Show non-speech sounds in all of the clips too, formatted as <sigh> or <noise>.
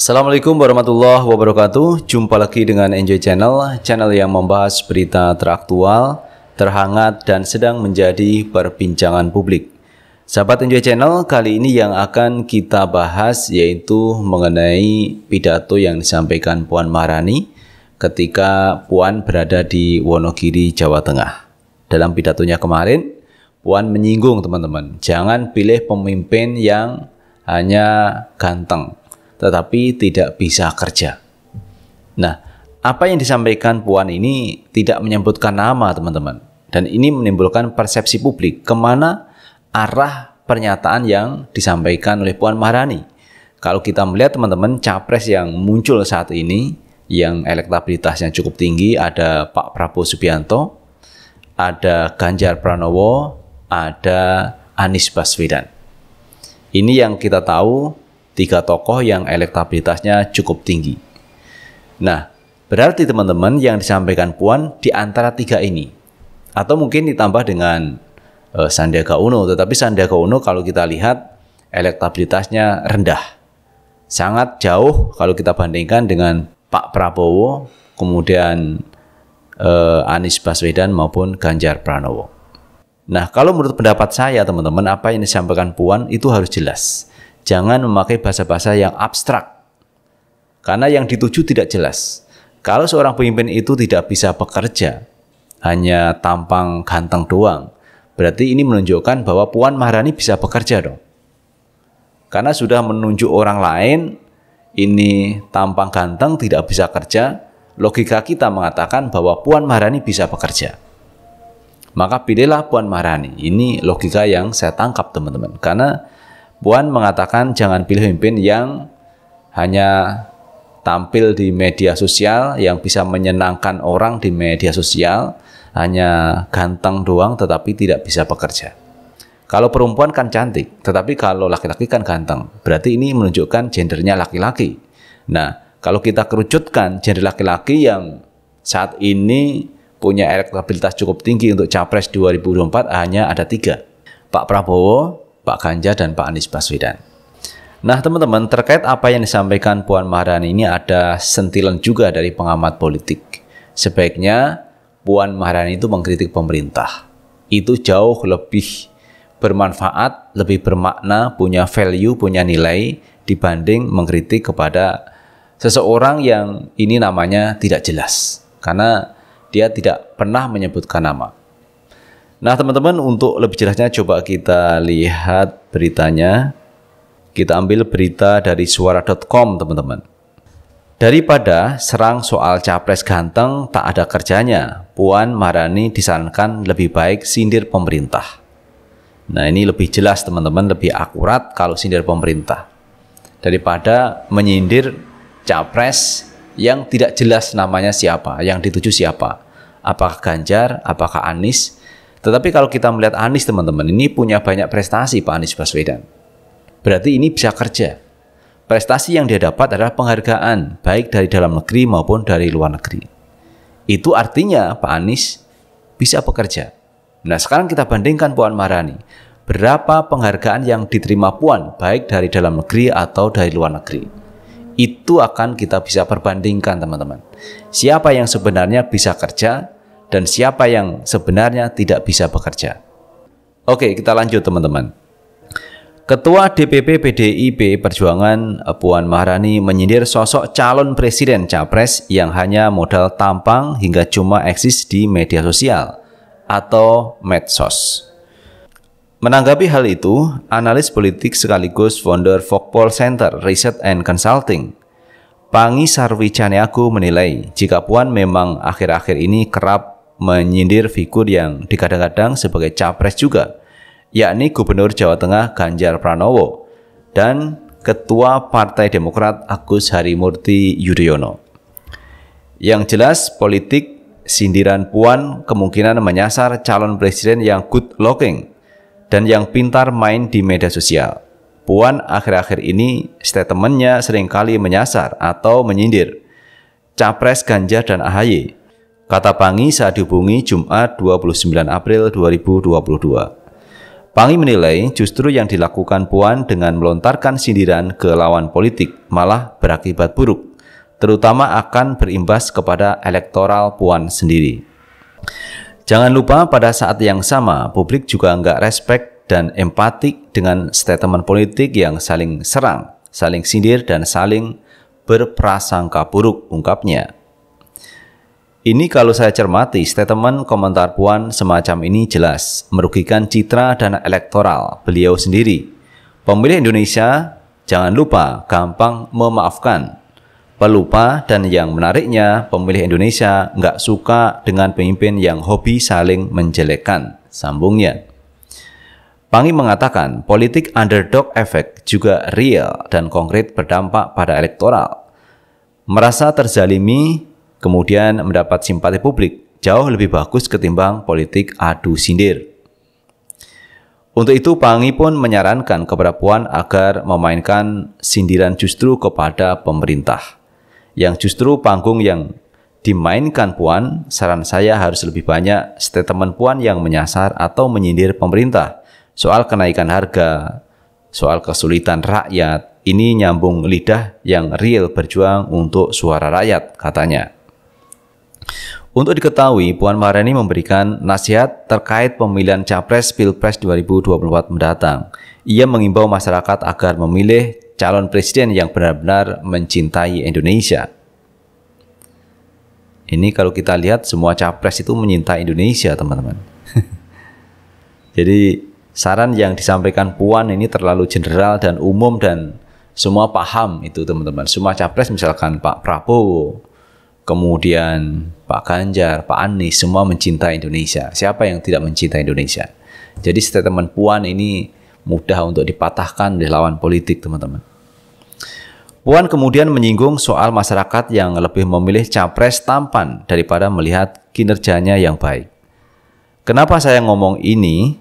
Assalamualaikum warahmatullahi wabarakatuh. Jumpa lagi dengan Enjoy Channel, channel yang membahas berita teraktual, terhangat dan sedang menjadi perbincangan publik. Sahabat Enjoy Channel, kali ini yang akan kita bahas yaitu mengenai pidato yang disampaikan Puan Maharani ketika Puan berada di Wonogiri, Jawa Tengah. Dalam pidatonya kemarin, Puan menyinggung teman-teman, jangan pilih pemimpin yang hanya ganteng, tetapi tidak bisa kerja. Nah, apa yang disampaikan Puan ini tidak menyebutkan nama, teman-teman. Dan ini menimbulkan persepsi publik kemana arah pernyataan yang disampaikan oleh Puan Maharani. Kalau kita melihat teman-teman capres yang muncul saat ini yang elektabilitasnya cukup tinggi ada Pak Prabowo Subianto, ada Ganjar Pranowo, ada Anies Baswedan. Ini yang kita tahu tiga tokoh yang elektabilitasnya cukup tinggi. Nah, berarti teman-teman yang disampaikan Puan di antara tiga ini, atau mungkin ditambah dengan uh, Sandiaga Uno, tetapi Sandiaga Uno kalau kita lihat elektabilitasnya rendah, sangat jauh kalau kita bandingkan dengan Pak Prabowo, kemudian uh, Anies Baswedan maupun Ganjar Pranowo. Nah, kalau menurut pendapat saya, teman-teman, apa yang disampaikan Puan itu harus jelas. Jangan memakai bahasa-bahasa yang abstrak. Karena yang dituju tidak jelas. Kalau seorang pemimpin itu tidak bisa bekerja, hanya tampang ganteng doang, berarti ini menunjukkan bahwa Puan Maharani bisa bekerja dong. Karena sudah menunjuk orang lain, ini tampang ganteng tidak bisa kerja, logika kita mengatakan bahwa Puan Maharani bisa bekerja. Maka pilihlah Puan Maharani. Ini logika yang saya tangkap teman-teman. Karena Puan mengatakan jangan pilih pemimpin yang hanya tampil di media sosial yang bisa menyenangkan orang di media sosial, hanya ganteng doang tetapi tidak bisa bekerja. Kalau perempuan kan cantik, tetapi kalau laki-laki kan ganteng. Berarti ini menunjukkan gendernya laki-laki. Nah, kalau kita kerucutkan gender laki-laki yang saat ini punya elektabilitas cukup tinggi untuk Capres 2024 hanya ada tiga. Pak Prabowo, Pak Ganjar dan Pak Anies Baswedan. Nah teman-teman terkait apa yang disampaikan Puan Maharani ini ada sentilan juga dari pengamat politik. Sebaiknya Puan Maharani itu mengkritik pemerintah. Itu jauh lebih bermanfaat, lebih bermakna, punya value, punya nilai dibanding mengkritik kepada seseorang yang ini namanya tidak jelas. Karena dia tidak pernah menyebutkan nama. Nah, teman-teman, untuk lebih jelasnya coba kita lihat beritanya. Kita ambil berita dari suara.com, teman-teman. Daripada serang soal capres ganteng tak ada kerjanya, Puan Marani disarankan lebih baik sindir pemerintah. Nah, ini lebih jelas, teman-teman, lebih akurat kalau sindir pemerintah daripada menyindir capres yang tidak jelas namanya siapa, yang dituju siapa. Apakah Ganjar, apakah Anies, tetapi kalau kita melihat Anies teman-teman, ini punya banyak prestasi Pak Anies Baswedan. Berarti ini bisa kerja. Prestasi yang dia dapat adalah penghargaan, baik dari dalam negeri maupun dari luar negeri. Itu artinya Pak Anies bisa bekerja. Nah sekarang kita bandingkan Puan Marani Berapa penghargaan yang diterima Puan, baik dari dalam negeri atau dari luar negeri. Itu akan kita bisa perbandingkan teman-teman. Siapa yang sebenarnya bisa kerja, dan siapa yang sebenarnya tidak bisa bekerja. Oke, kita lanjut teman-teman. Ketua DPP PDIP Perjuangan eh, Puan Maharani menyindir sosok calon presiden capres yang hanya modal tampang hingga cuma eksis di media sosial atau medsos. Menanggapi hal itu, analis politik sekaligus founder Fokpol Center Research and Consulting, Pangi Sarwi Caniago menilai jika Puan memang akhir-akhir ini kerap menyindir figur yang dikadang-kadang sebagai capres juga, yakni Gubernur Jawa Tengah Ganjar Pranowo dan Ketua Partai Demokrat Agus Harimurti Yudhoyono. Yang jelas, politik sindiran Puan kemungkinan menyasar calon presiden yang good looking dan yang pintar main di media sosial. Puan akhir-akhir ini statementnya seringkali menyasar atau menyindir capres Ganjar dan Ahaye kata Pangi saat dihubungi Jumat 29 April 2022. Pangi menilai justru yang dilakukan Puan dengan melontarkan sindiran ke lawan politik malah berakibat buruk, terutama akan berimbas kepada elektoral Puan sendiri. Jangan lupa pada saat yang sama publik juga enggak respect dan empatik dengan statement politik yang saling serang, saling sindir dan saling berprasangka buruk ungkapnya. Ini kalau saya cermati, statement komentar Puan semacam ini jelas merugikan citra dan elektoral beliau sendiri. Pemilih Indonesia jangan lupa gampang memaafkan. Pelupa dan yang menariknya pemilih Indonesia nggak suka dengan pemimpin yang hobi saling menjelekkan. Sambungnya. Pangi mengatakan politik underdog effect juga real dan konkret berdampak pada elektoral. Merasa terzalimi kemudian mendapat simpati publik jauh lebih bagus ketimbang politik adu sindir. Untuk itu, Pangi pun menyarankan kepada Puan agar memainkan sindiran justru kepada pemerintah. Yang justru panggung yang dimainkan Puan, saran saya harus lebih banyak statement Puan yang menyasar atau menyindir pemerintah soal kenaikan harga, soal kesulitan rakyat, ini nyambung lidah yang real berjuang untuk suara rakyat, katanya. Untuk diketahui, Puan Maharani memberikan nasihat terkait pemilihan Capres Pilpres 2024 mendatang. Ia mengimbau masyarakat agar memilih calon presiden yang benar-benar mencintai Indonesia. Ini kalau kita lihat semua capres itu menyintai Indonesia, teman-teman. <laughs> Jadi saran yang disampaikan Puan ini terlalu general dan umum dan semua paham itu, teman-teman. Semua capres misalkan Pak Prabowo, kemudian Pak Ganjar, Pak Anies, semua mencintai Indonesia. Siapa yang tidak mencintai Indonesia? Jadi statement Puan ini mudah untuk dipatahkan oleh lawan politik, teman-teman. Puan kemudian menyinggung soal masyarakat yang lebih memilih capres tampan daripada melihat kinerjanya yang baik. Kenapa saya ngomong ini?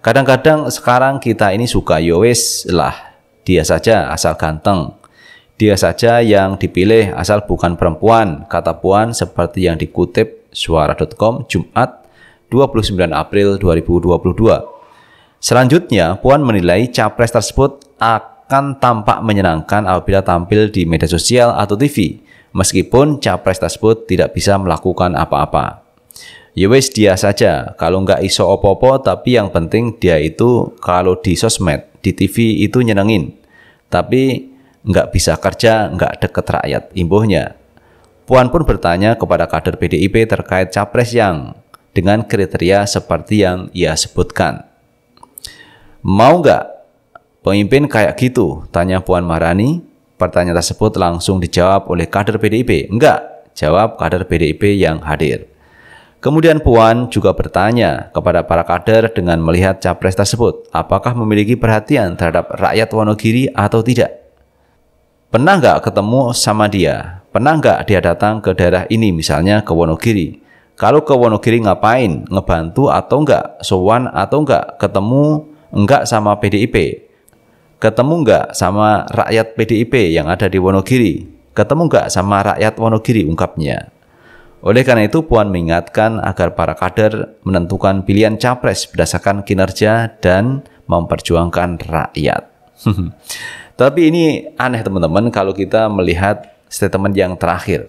Kadang-kadang sekarang kita ini suka yowes ya lah, dia saja asal ganteng, dia saja yang dipilih asal bukan perempuan, kata Puan seperti yang dikutip suara.com Jumat 29 April 2022. Selanjutnya, Puan menilai capres tersebut akan tampak menyenangkan apabila tampil di media sosial atau TV, meskipun capres tersebut tidak bisa melakukan apa-apa. Yowes ya dia saja, kalau nggak iso opo-opo tapi yang penting dia itu kalau di sosmed, di TV itu nyenengin. Tapi nggak bisa kerja, nggak deket rakyat imbuhnya. Puan pun bertanya kepada kader PDIP terkait capres yang dengan kriteria seperti yang ia sebutkan. Mau nggak pemimpin kayak gitu? Tanya Puan Maharani. Pertanyaan tersebut langsung dijawab oleh kader PDIP. Enggak, jawab kader PDIP yang hadir. Kemudian Puan juga bertanya kepada para kader dengan melihat capres tersebut, apakah memiliki perhatian terhadap rakyat Wonogiri atau tidak. Pernah nggak ketemu sama dia? Pernah nggak dia datang ke daerah ini, misalnya ke Wonogiri? Kalau ke Wonogiri ngapain? Ngebantu atau nggak? Sowan atau nggak? Ketemu nggak sama PDIP? Ketemu nggak sama rakyat PDIP yang ada di Wonogiri? Ketemu nggak sama rakyat Wonogiri? Ungkapnya. Oleh karena itu, Puan mengingatkan agar para kader menentukan pilihan capres berdasarkan kinerja dan memperjuangkan rakyat. <laughs> Tapi ini aneh teman-teman kalau kita melihat statement yang terakhir.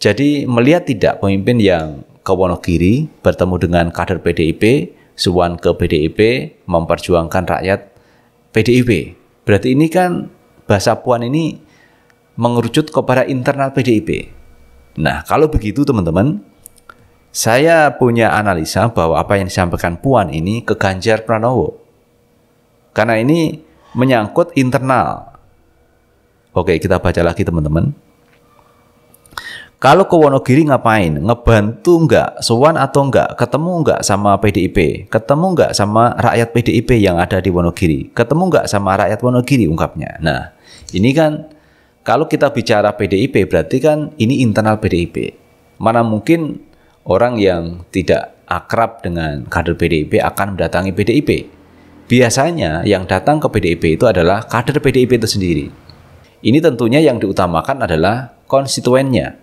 Jadi melihat tidak pemimpin yang ke Wonogiri bertemu dengan kader PDIP, Suwan ke PDIP memperjuangkan rakyat PDIP. Berarti ini kan bahasa Puan ini mengerucut kepada internal PDIP. Nah, kalau begitu teman-teman, saya punya analisa bahwa apa yang disampaikan Puan ini ke Ganjar Pranowo. Karena ini menyangkut internal. Oke, kita baca lagi teman-teman. Kalau ke Wonogiri ngapain? Ngebantu enggak? Sowan atau enggak? Ketemu enggak sama PDIP? Ketemu enggak sama rakyat PDIP yang ada di Wonogiri? Ketemu enggak sama rakyat Wonogiri? Ungkapnya. Nah, ini kan kalau kita bicara PDIP berarti kan ini internal PDIP. Mana mungkin orang yang tidak akrab dengan kader PDIP akan mendatangi PDIP? Biasanya yang datang ke PDIP itu adalah kader PDIP itu sendiri. Ini tentunya yang diutamakan adalah konstituennya.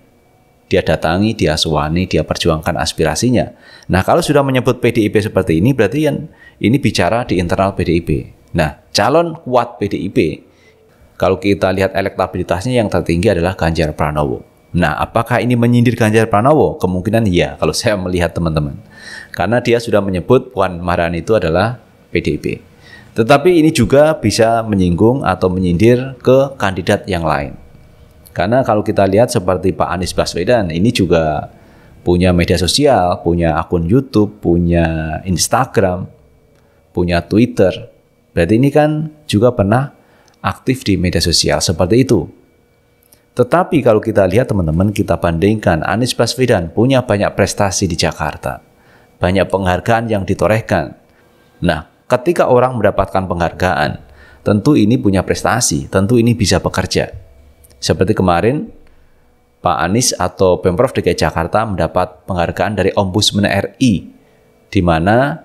Dia datangi, dia suani, dia perjuangkan aspirasinya. Nah, kalau sudah menyebut PDIP seperti ini, berarti yang ini bicara di internal PDIP. Nah, calon kuat PDIP, kalau kita lihat elektabilitasnya yang tertinggi adalah Ganjar Pranowo. Nah, apakah ini menyindir Ganjar Pranowo? Kemungkinan iya, kalau <laughs> saya melihat teman-teman. Karena dia sudah menyebut Puan Maharani itu adalah PDIP. Tetapi ini juga bisa menyinggung atau menyindir ke kandidat yang lain. Karena kalau kita lihat seperti Pak Anies Baswedan, ini juga punya media sosial, punya akun YouTube, punya Instagram, punya Twitter. Berarti ini kan juga pernah aktif di media sosial seperti itu. Tetapi kalau kita lihat teman-teman, kita bandingkan Anies Baswedan punya banyak prestasi di Jakarta. Banyak penghargaan yang ditorehkan. Nah, Ketika orang mendapatkan penghargaan, tentu ini punya prestasi, tentu ini bisa bekerja. Seperti kemarin Pak Anies atau Pemprov DKI Jakarta mendapat penghargaan dari Ombudsman RI di mana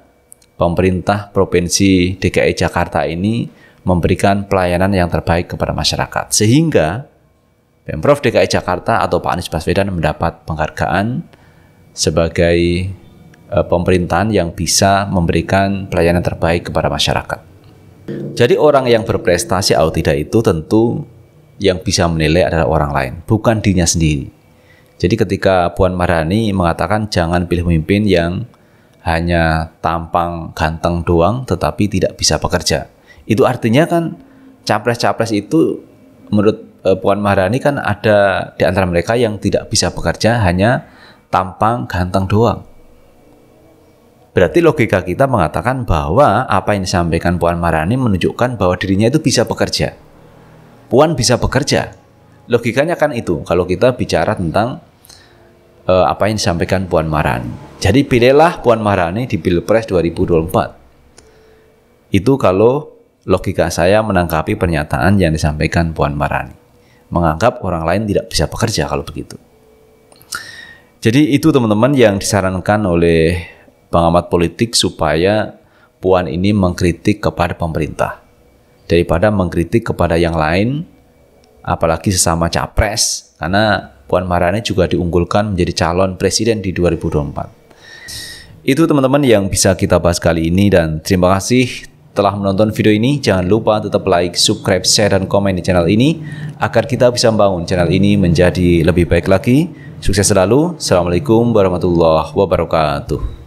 pemerintah provinsi DKI Jakarta ini memberikan pelayanan yang terbaik kepada masyarakat. Sehingga Pemprov DKI Jakarta atau Pak Anies Baswedan mendapat penghargaan sebagai Eh, pemerintahan yang bisa memberikan pelayanan terbaik kepada masyarakat. Jadi orang yang berprestasi atau tidak itu tentu yang bisa menilai adalah orang lain, bukan dirinya sendiri. Jadi ketika Puan Marani mengatakan jangan pilih pemimpin yang hanya tampang ganteng doang tetapi tidak bisa bekerja. Itu artinya kan capres-capres itu menurut eh, Puan Maharani kan ada di antara mereka yang tidak bisa bekerja hanya tampang ganteng doang. Berarti logika kita mengatakan bahwa apa yang disampaikan Puan Marani menunjukkan bahwa dirinya itu bisa bekerja. Puan bisa bekerja. Logikanya kan itu kalau kita bicara tentang uh, apa yang disampaikan Puan Marani. Jadi pilihlah Puan Marani di Pilpres 2024. Itu kalau logika saya menangkapi pernyataan yang disampaikan Puan Marani. Menganggap orang lain tidak bisa bekerja kalau begitu. Jadi itu teman-teman yang disarankan oleh pengamat politik supaya Puan ini mengkritik kepada pemerintah daripada mengkritik kepada yang lain apalagi sesama capres karena Puan Maharani juga diunggulkan menjadi calon presiden di 2024. Itu teman-teman yang bisa kita bahas kali ini dan terima kasih telah menonton video ini. Jangan lupa tetap like, subscribe, share, dan komen di channel ini agar kita bisa membangun channel ini menjadi lebih baik lagi. Sukses selalu. Assalamualaikum warahmatullahi wabarakatuh.